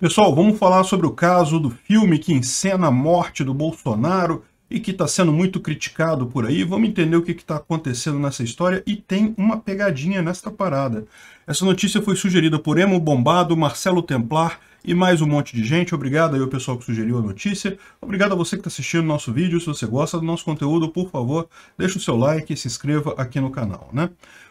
Pessoal, vamos falar sobre o caso do filme que encena a morte do Bolsonaro e que está sendo muito criticado por aí. Vamos entender o que está acontecendo nessa história e tem uma pegadinha nesta parada. Essa notícia foi sugerida por Emo Bombado, Marcelo Templar e mais um monte de gente. Obrigado aí ao pessoal que sugeriu a notícia. Obrigado a você que está assistindo o nosso vídeo. Se você gosta do nosso conteúdo, por favor, deixa o seu like e se inscreva aqui no canal, né?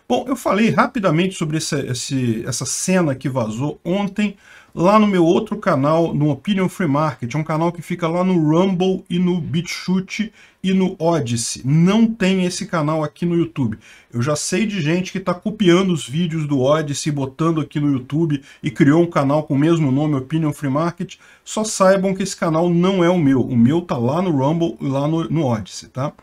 Bom, eu falei rapidamente sobre esse, esse, essa cena que vazou ontem lá no meu outro canal, no Opinion Free Market, é um canal que fica lá no Rumble e no BitChute e no Odyssey. Não tem esse canal aqui no YouTube. Eu já sei de gente que está copiando os vídeos do Odyssey, botando aqui no YouTube e criou um canal com o mesmo nome, Opinion Free Market. Só saibam que esse canal não é o meu. O meu está lá no Rumble e lá no, no Odyssey, tá?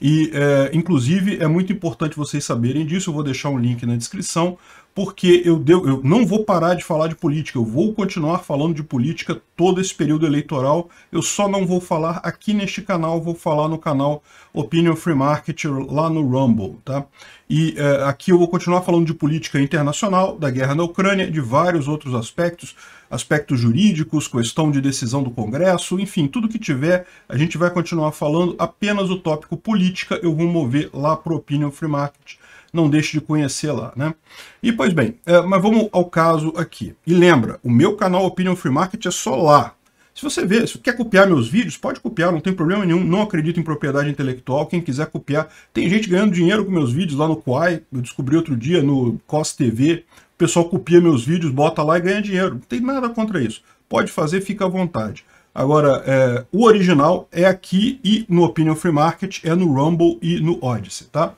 E, é, inclusive, é muito importante vocês saberem disso. Eu vou deixar um link na descrição porque eu, eu não vou parar de falar de política, eu vou continuar falando de política todo esse período eleitoral, eu só não vou falar aqui neste canal, vou falar no canal Opinion Free Market lá no Rumble, tá? E é, aqui eu vou continuar falando de política internacional, da guerra na Ucrânia, de vários outros aspectos, aspectos jurídicos, questão de decisão do Congresso, enfim, tudo que tiver, a gente vai continuar falando, apenas o tópico política eu vou mover lá para o Opinion Free Market, não deixe de conhecer lá, né? E, pois bem, é, mas vamos ao caso aqui. E lembra, o meu canal Opinion Free Market é só lá. Se você vê, se quer copiar meus vídeos, pode copiar, não tem problema nenhum, não acredito em propriedade intelectual, quem quiser copiar. Tem gente ganhando dinheiro com meus vídeos lá no Quai, eu descobri outro dia no Cos TV, o pessoal copia meus vídeos, bota lá e ganha dinheiro. Não tem nada contra isso. Pode fazer, fica à vontade. Agora, é, o original é aqui e no Opinion Free Market, é no Rumble e no Odyssey, tá?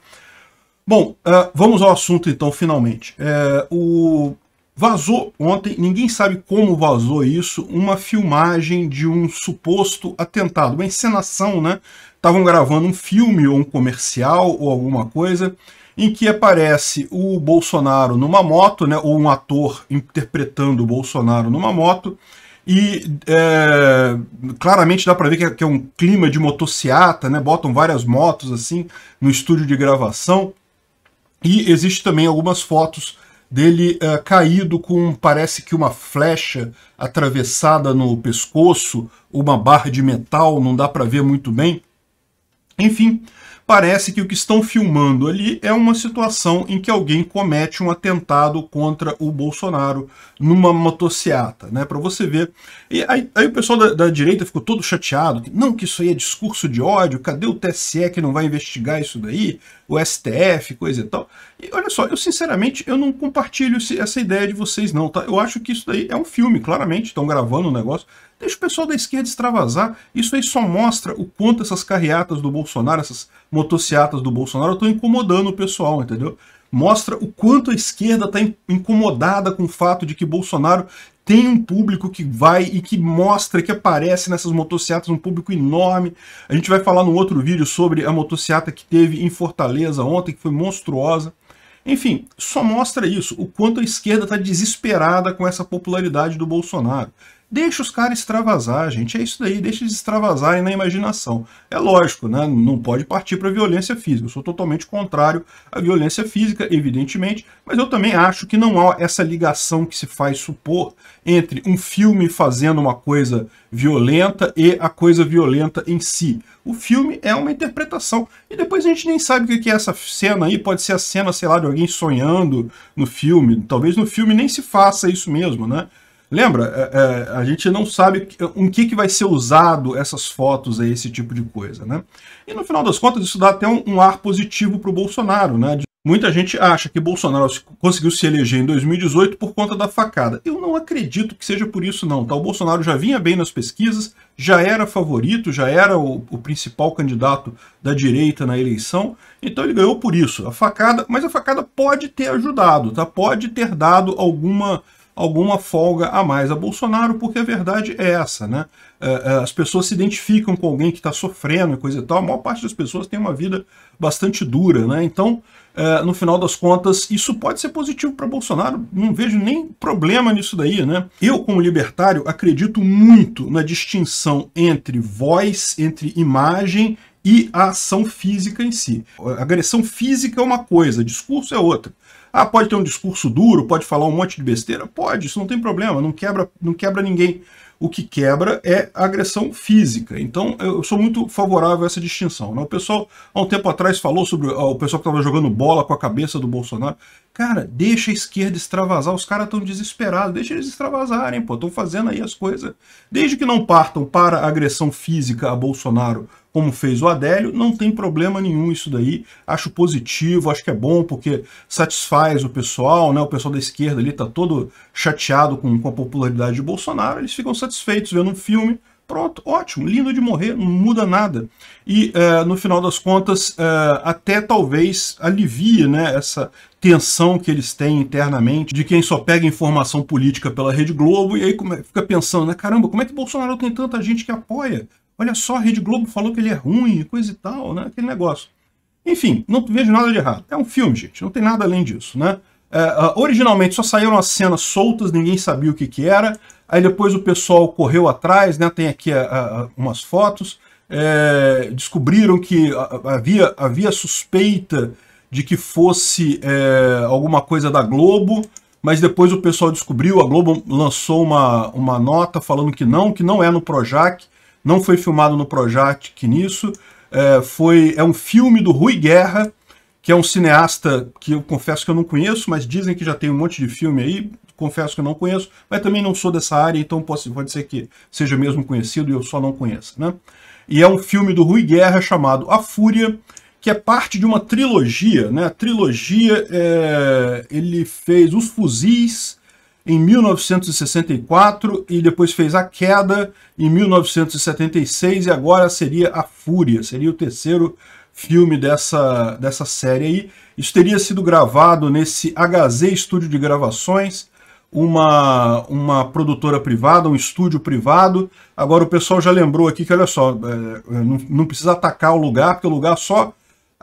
Bom, uh, vamos ao assunto então, finalmente. É, o Vazou ontem, ninguém sabe como vazou isso, uma filmagem de um suposto atentado, uma encenação, né? Estavam gravando um filme ou um comercial ou alguma coisa em que aparece o Bolsonaro numa moto, né? Ou um ator interpretando o Bolsonaro numa moto e é, claramente dá para ver que é, que é um clima de motociata, né? Botam várias motos assim no estúdio de gravação. E existe também algumas fotos dele uh, caído com, parece que uma flecha atravessada no pescoço, uma barra de metal, não dá para ver muito bem. Enfim, parece que o que estão filmando ali é uma situação em que alguém comete um atentado contra o Bolsonaro numa motociata, né? Para você ver. E aí, aí o pessoal da, da, direita ficou todo chateado. Não, que isso aí é discurso de ódio, cadê o TSE que não vai investigar isso daí? O STF, coisa e tal. E olha só, eu sinceramente eu não compartilho essa ideia de vocês não, tá? Eu acho que isso daí é um filme, claramente, estão gravando um negócio. Deixa o pessoal da esquerda extravasar. Isso aí só mostra o quanto essas carreatas do Bolsonaro, essas motocicletas do Bolsonaro estão incomodando o pessoal, entendeu? Mostra o quanto a esquerda está incomodada com o fato de que Bolsonaro tem um público que vai e que mostra, que aparece nessas motocicletas, um público enorme. A gente vai falar num outro vídeo sobre a motocicleta que teve em Fortaleza ontem, que foi monstruosa. Enfim, só mostra isso, o quanto a esquerda está desesperada com essa popularidade do Bolsonaro. Deixa os caras extravasar, gente. É isso daí, deixa eles extravasarem na imaginação. É lógico, né? não pode partir para violência física. Eu sou totalmente contrário à violência física, evidentemente, mas eu também acho que não há essa ligação que se faz supor entre um filme fazendo uma coisa violenta e a coisa violenta em si. O filme é uma interpretação. E depois a gente nem sabe o que é, é essa cena aí. Pode ser a cena, sei lá, de alguém sonhando no filme. Talvez no filme nem se faça isso mesmo, né? Lembra? É, é, a gente não sabe em que, que vai ser usado essas fotos aí, esse tipo de coisa, né? E no final das contas, isso dá até um, um ar positivo para o Bolsonaro, né? De, muita gente acha que Bolsonaro conseguiu se eleger em 2018 por conta da facada. Eu não acredito que seja por isso, não. Tá? O Bolsonaro já vinha bem nas pesquisas, já era favorito, já era o, o principal candidato da direita na eleição, então ele ganhou por isso. A facada, mas a facada pode ter ajudado, tá? Pode ter dado alguma alguma folga a mais a Bolsonaro, porque a verdade é essa, né? É, é, as pessoas se identificam com alguém que está sofrendo e coisa e tal. A maior parte das pessoas tem uma vida bastante dura, né? Então, é, no final das contas, isso pode ser positivo para Bolsonaro. Não vejo nem problema nisso daí, né? Eu, como libertário, acredito muito na distinção entre voz, entre imagem e a ação física em si. A agressão física é uma coisa, discurso é outra. Ah, pode ter um discurso duro, pode falar um monte de besteira? Pode, isso não tem problema, não quebra, não quebra ninguém. O que quebra é a agressão física. Então, eu sou muito favorável a essa distinção. Né? O pessoal, há um tempo atrás, falou sobre ah, o pessoal que estava jogando bola com a cabeça do Bolsonaro. Cara, deixa a esquerda extravasar, os caras estão desesperados, deixa eles extravasarem, pô, estão fazendo aí as coisas. Desde que não partam para agressão física a Bolsonaro como fez o Adélio, não tem problema nenhum isso daí. Acho positivo, acho que é bom porque satisfaz o pessoal, né? O pessoal da esquerda ali tá todo chateado com, com a popularidade de Bolsonaro, eles ficam satisfeitos vendo um filme. Pronto, ótimo, lindo de morrer, não muda nada. E é, no final das contas, é, até talvez alivie né, essa tensão que eles têm internamente de quem só pega informação política pela Rede Globo e aí fica pensando, né, caramba, como é que Bolsonaro tem tanta gente que apoia? Olha só, a Rede Globo falou que ele é ruim, coisa e tal, né? Aquele negócio. Enfim, não vejo nada de errado. É um filme, gente, não tem nada além disso, né? É, ah, originalmente só saíram as cenas soltas, ninguém sabia o que, que era. Aí depois o pessoal correu atrás, né? Tem aqui a, ah, a, ah, umas fotos. É, descobriram que havia, havia suspeita de que fosse é, alguma coisa da Globo, mas depois o pessoal descobriu, a Globo lançou uma, uma nota falando que não, que não é no Projac, não foi filmado no Projac nisso. É, foi, é um filme do Rui Guerra, que é um cineasta que eu confesso que eu não conheço, mas dizem que já tem um monte de filme aí, confesso que eu não conheço, mas também não sou dessa área, então pode, pode ser que seja mesmo conhecido e eu só não conheça. Né? E é um filme do Rui Guerra chamado A Fúria, que é parte de uma trilogia. Né? A trilogia, é, ele fez Os Fuzis, em 1964 e depois fez A Queda em 1976 e agora seria A Fúria, seria o terceiro filme dessa, dessa série aí. Isso teria sido gravado nesse HZ Estúdio de Gravações, uma, uma produtora privada, um estúdio privado. Agora o pessoal já lembrou aqui que, olha só, é, é, não, não precisa atacar o lugar, porque o lugar só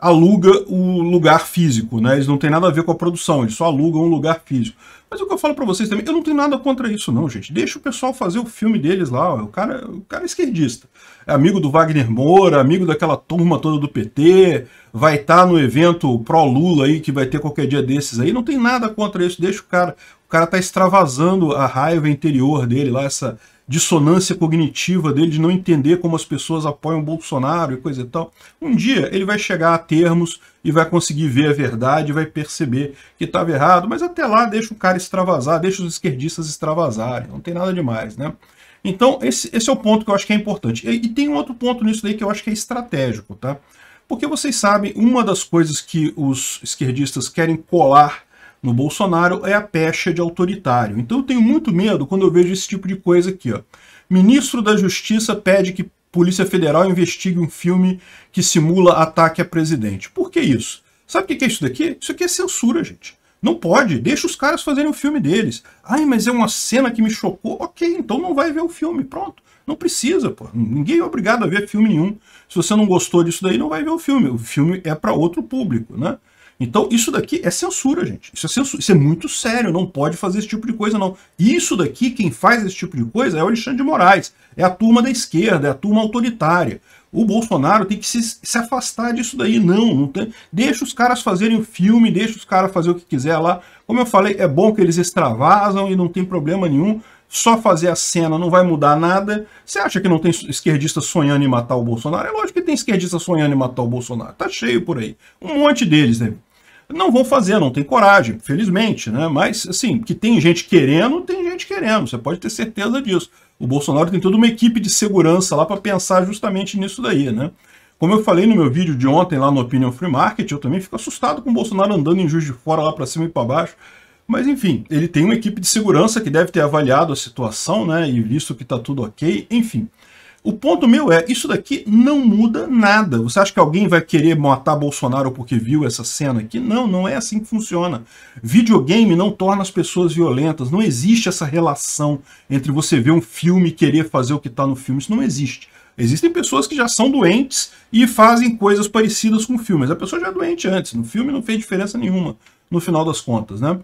aluga o lugar físico, né? Eles não tem nada a ver com a produção, eles só alugam um lugar físico. Mas o que eu falo para vocês também, eu não tenho nada contra isso não, gente. Deixa o pessoal fazer o filme deles lá, ó. o cara, o cara é esquerdista. É amigo do Wagner Moura, amigo daquela turma toda do PT, vai estar tá no evento pró Lula aí que vai ter qualquer dia desses aí. Não tem nada contra isso, deixa o cara. O cara tá extravasando a raiva interior dele lá, essa dissonância cognitiva dele de não entender como as pessoas apoiam o Bolsonaro e coisa e tal. Um dia ele vai chegar a termos e vai conseguir ver a verdade, vai perceber que estava errado, mas até lá deixa o cara extravasar, deixa os esquerdistas extravasarem, não tem nada demais, né? Então, esse, esse é o ponto que eu acho que é importante. E, e tem um outro ponto nisso daí que eu acho que é estratégico, tá? Porque vocês sabem, uma das coisas que os esquerdistas querem colar no Bolsonaro é a pecha de autoritário. Então eu tenho muito medo quando eu vejo esse tipo de coisa aqui. Ó. Ministro da Justiça pede que Polícia Federal investigue um filme que simula ataque a presidente. Por que isso? Sabe o que é isso daqui? Isso aqui é censura, gente. Não pode, deixa os caras fazerem o filme deles. Ai, mas é uma cena que me chocou. Ok, então não vai ver o filme, pronto. Não precisa, pô. Ninguém é obrigado a ver filme nenhum. Se você não gostou disso daí, não vai ver o filme. O filme é para outro público, né? Então, isso daqui é censura, gente. Isso é, censura, isso é muito sério, não pode fazer esse tipo de coisa, não. Isso daqui, quem faz esse tipo de coisa é o Alexandre de Moraes, é a turma da esquerda, é a turma autoritária. O Bolsonaro tem que se, se afastar disso daí, não. não tem, deixa os caras fazerem o filme, deixa os caras fazer o que quiser lá. Como eu falei, é bom que eles extravasam e não tem problema nenhum só fazer a cena não vai mudar nada. Você acha que não tem esquerdista sonhando em matar o Bolsonaro? É lógico que tem esquerdista sonhando em matar o Bolsonaro. Tá cheio por aí. Um monte deles, né? não vão fazer, não tem coragem, felizmente, né? Mas, assim, que tem gente querendo, tem gente querendo, você pode ter certeza disso. O Bolsonaro tem toda uma equipe de segurança lá para pensar justamente nisso daí, né? Como eu falei no meu vídeo de ontem lá no Opinion Free Market, eu também fico assustado com o Bolsonaro andando em Juiz de Fora lá para cima e para baixo. Mas enfim, ele tem uma equipe de segurança que deve ter avaliado a situação, né? E visto que está tudo ok, enfim. O ponto meu é, isso daqui não muda nada. Você acha que alguém vai querer matar Bolsonaro porque viu essa cena aqui? Não, não é assim que funciona. Videogame não torna as pessoas violentas. Não existe essa relação entre você ver um filme e querer fazer o que está no filme. Isso não existe. Existem pessoas que já são doentes e fazem coisas parecidas com filmes. A pessoa já é doente antes. No filme não fez diferença nenhuma, no final das contas, né?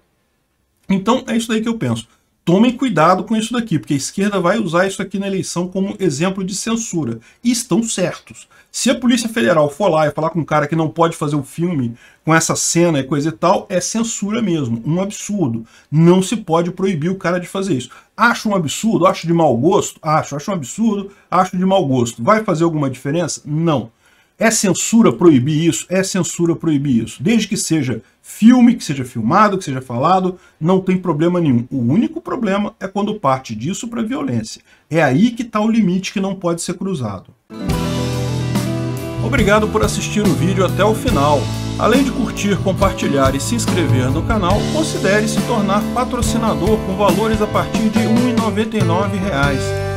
Então, é isso daí que eu penso tomem cuidado com isso daqui, porque a esquerda vai usar isso aqui na eleição como exemplo de censura. E estão certos. Se a Polícia Federal for lá e falar com um cara que não pode fazer o um filme com essa cena e coisa e tal, é censura mesmo, um absurdo. Não se pode proibir o cara de fazer isso. Acho um absurdo? Acho de mau gosto? Acho, acho um absurdo, acho de mau gosto. Vai fazer alguma diferença? Não. É censura proibir isso? É censura proibir isso. Desde que seja filme, que seja filmado, que seja falado, não tem problema nenhum. O único problema é quando parte disso para violência. É aí que está o limite que não pode ser cruzado. Obrigado por assistir o vídeo até o final. Além de curtir, compartilhar e se inscrever no canal, considere se tornar patrocinador com valores a partir de R$ 1,99